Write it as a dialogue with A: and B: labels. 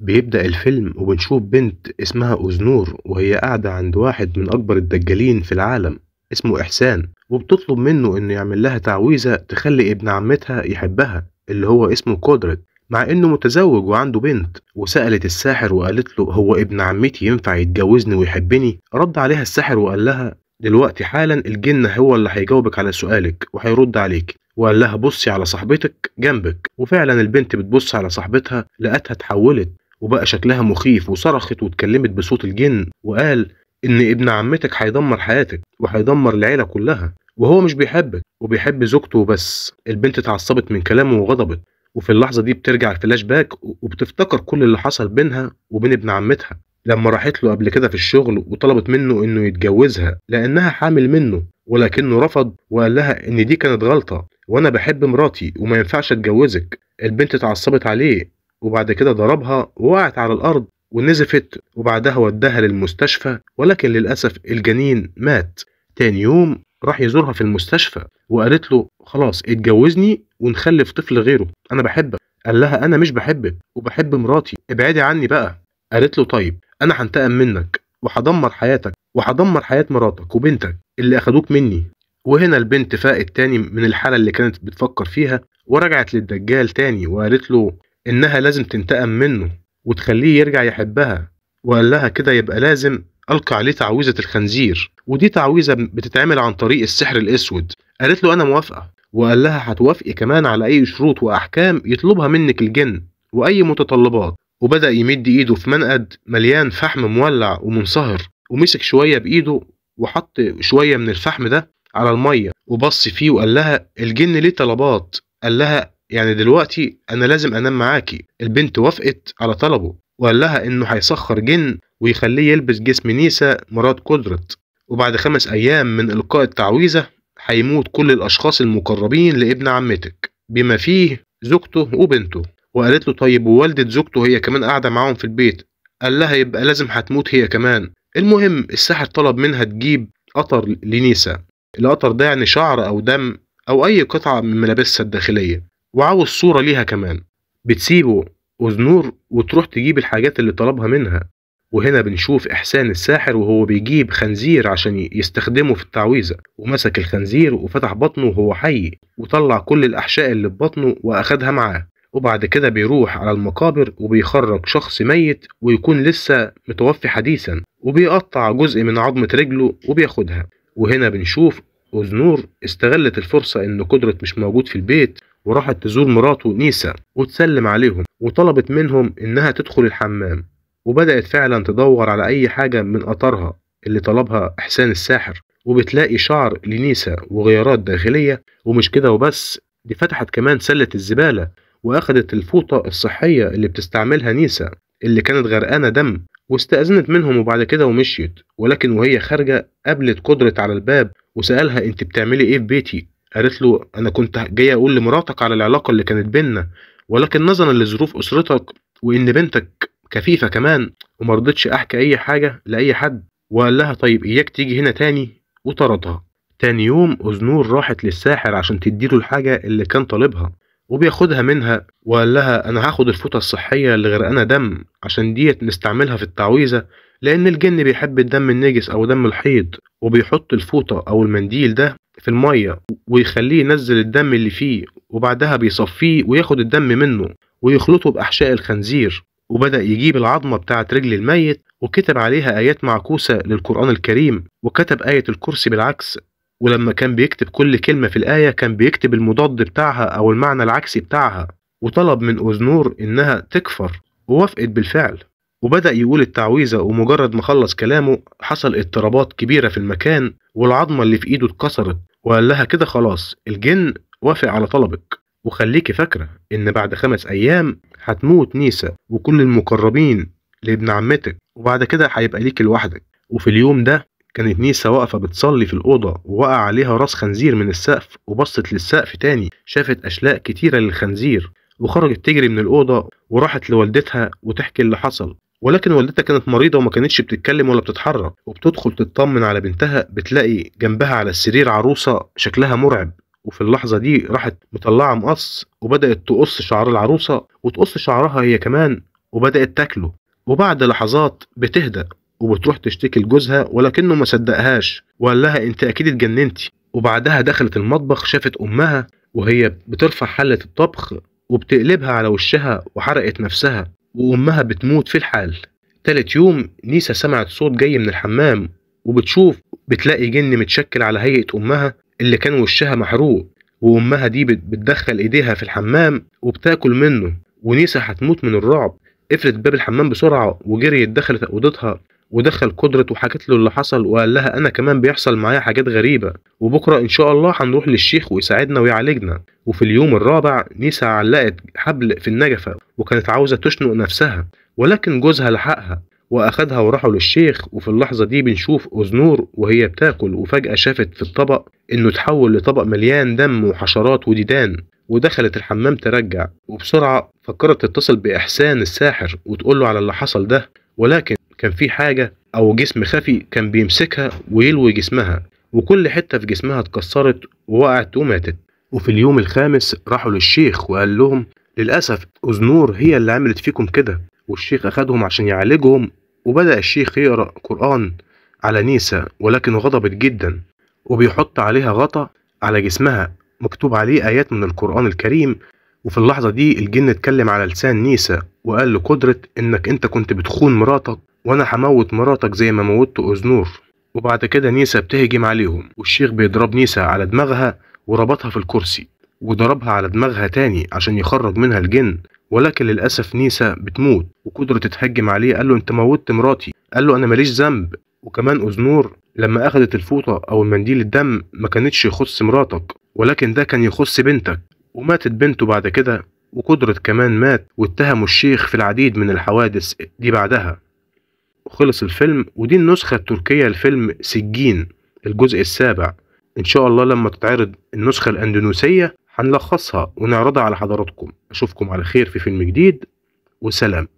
A: بيبدأ الفيلم وبنشوف بنت اسمها أزنور وهي قاعدة عند واحد من أكبر الدجالين في العالم اسمه إحسان وبتطلب منه إنه يعمل لها تعويذة تخلي ابن عمتها يحبها اللي هو اسمه كودرت مع إنه متزوج وعنده بنت وسألت الساحر وقالت له هو ابن عمتي ينفع يتجوزني ويحبني رد عليها الساحر وقال لها دلوقتي حالا الجن هو اللي هيجاوبك على سؤالك وهيرد عليك وقال لها بصي على صاحبتك جنبك وفعلا البنت بتبص على صاحبتها لقتها اتحولت وبقى شكلها مخيف وصرخت واتكلمت بصوت الجن وقال ان ابن عمتك هيدمر حياتك وهيدمر العيله كلها وهو مش بيحبك وبيحب زوجته بس البنت اتعصبت من كلامه وغضبت وفي اللحظه دي بترجع الفلاش باك وبتفتكر كل اللي حصل بينها وبين ابن عمتها لما راحت له قبل كده في الشغل وطلبت منه انه يتجوزها لانها حامل منه ولكنه رفض وقال لها ان دي كانت غلطه وانا بحب مراتي وما ينفعش اتجوزك البنت اتعصبت عليه وبعد كده ضربها ووقعت على الأرض ونزفت وبعدها وداها للمستشفى ولكن للأسف الجنين مات تاني يوم راح يزورها في المستشفى وقالت له خلاص اتجوزني ونخلف طفل غيره أنا بحبك قال لها أنا مش بحبك وبحب مراتي ابعدي عني بقى قالت له طيب أنا هنتقم منك وهدمر حياتك وهدمر حياة مراتك وبنتك اللي أخدوك مني وهنا البنت فاقت تاني من الحالة اللي كانت بتفكر فيها ورجعت للدجال تاني وقالت له إنها لازم تنتقم منه وتخليه يرجع يحبها وقال لها كده يبقى لازم ألقى عليه تعويذة الخنزير ودي تعويذة بتتعمل عن طريق السحر الأسود قالت له أنا موافقة وقال لها هتوافقي كمان على أي شروط وأحكام يطلبها منك الجن وأي متطلبات وبدأ يمد إيده في منقد مليان فحم مولع ومنصهر ومسك شوية بإيده وحط شوية من الفحم ده على المية وبص فيه وقال لها الجن ليه طلبات قال لها يعني دلوقتي انا لازم انام معاكي البنت وافقت على طلبه وقال لها انه هيسخر جن ويخليه يلبس جسم نيسا مرات قدرت وبعد خمس ايام من القاء التعويذه هيموت كل الاشخاص المقربين لابن عمتك بما فيه زوجته وبنته وقالت له طيب ووالدة زوجته هي كمان قاعدة معاهم في البيت قال لها يبقى لازم هتموت هي كمان المهم الساحر طلب منها تجيب قطر لنيسا القطر ده يعني شعر أو دم أو أي قطعة من ملابسها الداخلية وعاوز صورة ليها كمان بتسيبه أذنور وتروح تجيب الحاجات اللي طلبها منها وهنا بنشوف إحسان الساحر وهو بيجيب خنزير عشان يستخدمه في التعويذة ومسك الخنزير وفتح بطنه وهو حي وطلع كل الأحشاء اللي في بطنه وأخدها معاه وبعد كده بيروح على المقابر وبيخرج شخص ميت ويكون لسه متوفي حديثا وبيقطع جزء من عظمة رجله وبياخدها وهنا بنشوف أذنور استغلت الفرصة إن قدرة مش موجود في البيت وراحت تزور مراته نيسا وتسلم عليهم وطلبت منهم إنها تدخل الحمام وبدأت فعلا تدور على أي حاجة من أطرها اللي طلبها إحسان الساحر وبتلاقي شعر لنيسا وغيارات داخلية ومش كده وبس دي فتحت كمان سلة الزبالة وأخدت الفوطة الصحية اللي بتستعملها نيسا اللي كانت غرقانة دم واستأذنت منهم وبعد كده ومشيت ولكن وهي خارجة قابلت قدرت على الباب وسألها انت بتعملي ايه في بيتي قالت له انا كنت جاي اقول لمراتك على العلاقه اللي كانت بينا ولكن نظرا لظروف اسرتك وان بنتك كفيفه كمان ومرضتش احكي اي حاجه لاي حد وقال لها طيب اياك تيجي هنا تاني وطردها تاني يوم أذنور راحت للساحر عشان تديله الحاجة اللي كان طالبها وبياخدها منها وقال لها أنا هاخد الفوطة الصحية اللي غرقانة دم عشان ديت نستعملها في التعويذة لأن الجن بيحب الدم النجس أو دم الحيض وبيحط الفوطة أو المنديل ده في الميه ويخليه ينزل الدم اللي فيه وبعدها بيصفيه وياخد الدم منه ويخلطه باحشاء الخنزير وبدأ يجيب العظمة بتاعة رجل الميت وكتب عليها آيات معكوسة للقرآن الكريم وكتب آية الكرسي بالعكس ولما كان بيكتب كل كلمة في الآية كان بيكتب المضاد بتاعها أو المعنى العكسي بتاعها وطلب من أوزنور إنها تكفر ووافقت بالفعل وبدأ يقول التعويذة ومجرد ما خلص كلامه حصل اضطرابات كبيرة في المكان والعظمة اللي في ايده اتكسرت وقال لها كده خلاص الجن وافق على طلبك وخليكي فاكرة إن بعد خمس أيام هتموت نيسا وكل المقربين لابن عمتك وبعد كده هيبقى ليك لوحدك وفي اليوم ده كانت نيسا واقفة بتصلي في الأوضة ووقع عليها راس خنزير من السقف وبصت للسقف تاني شافت أشلاء كتيرة للخنزير وخرجت تجري من الأوضة وراحت لوالدتها وتحكي اللي حصل ولكن والدتها كانت مريضة وما كانتش بتتكلم ولا بتتحرك وبتدخل تطمن على بنتها بتلاقي جنبها على السرير عروسة شكلها مرعب وفي اللحظة دي راحت مطلعة مقص وبدأت تقص شعر العروسة وتقص شعرها هي كمان وبدأت تاكله وبعد لحظات بتهدأ وبتروح تشتكي لجوزها ولكنه ما صدقهاش وقال لها انت اكيد اتجننتي وبعدها دخلت المطبخ شافت امها وهي بترفع حلة الطبخ وبتقلبها على وشها وحرقت نفسها وأمها بتموت في الحال تالت يوم نيسا سمعت صوت جاي من الحمام وبتشوف بتلاقي جن متشكل على هيئة أمها اللي كان وشها محروق وأمها دي بتدخل إيديها في الحمام وبتاكل منه ونيسا هتموت من الرعب قفلت باب الحمام بسرعة وجريت دخلت أوضتها ودخل قدرة وحكت له اللي حصل وقال لها أنا كمان بيحصل معايا حاجات غريبة وبكرة إن شاء الله هنروح للشيخ ويساعدنا ويعالجنا وفي اليوم الرابع نيسا علقت حبل في النجفة وكانت عاوزة تشنق نفسها ولكن جوزها لحقها وأخدها وراحوا للشيخ وفي اللحظة دي بنشوف أزنور وهي بتاكل وفجأة شافت في الطبق إنه اتحول لطبق مليان دم وحشرات وديدان ودخلت الحمام ترجع وبسرعة فكرت تتصل بإحسان الساحر وتقول له على اللي حصل ده ولكن كان في حاجة أو جسم خفي كان بيمسكها ويلوي جسمها وكل حتة في جسمها اتكسرت ووقعت وماتت وفي اليوم الخامس راحوا للشيخ وقال لهم للأسف أزنور هي اللي عملت فيكم كده والشيخ أخدهم عشان يعالجهم وبدأ الشيخ يقرأ قرآن على نيسا ولكن غضبت جدا وبيحط عليها غطا على جسمها مكتوب عليه آيات من القرآن الكريم وفي اللحظة دي الجن اتكلم على لسان نيسا وقال قدرة إنك أنت كنت بتخون مراتك وأنا هموت مراتك زي ما موتت أزنور وبعد كده نيسا بتهجم عليهم والشيخ بيضرب نيسا على دماغها وربطها في الكرسي وضربها على دماغها تاني عشان يخرج منها الجن ولكن للأسف نيسا بتموت وقدرة تتهجم عليه قال له أنت موتت مراتي قال له أنا ماليش ذنب وكمان أزنور لما أخدت الفوطة أو المنديل الدم ما كانتش يخص مراتك ولكن ده كان يخص بنتك وماتت بنته بعد كده وقدرة كمان مات واتهموا الشيخ في العديد من الحوادث دي بعدها وخلص الفيلم ودي النسخة التركية لفيلم سجين الجزء السابع ان شاء الله لما تتعرض النسخة الاندونيسية هنلخصها ونعرضها على حضراتكم اشوفكم على خير في فيلم جديد وسلام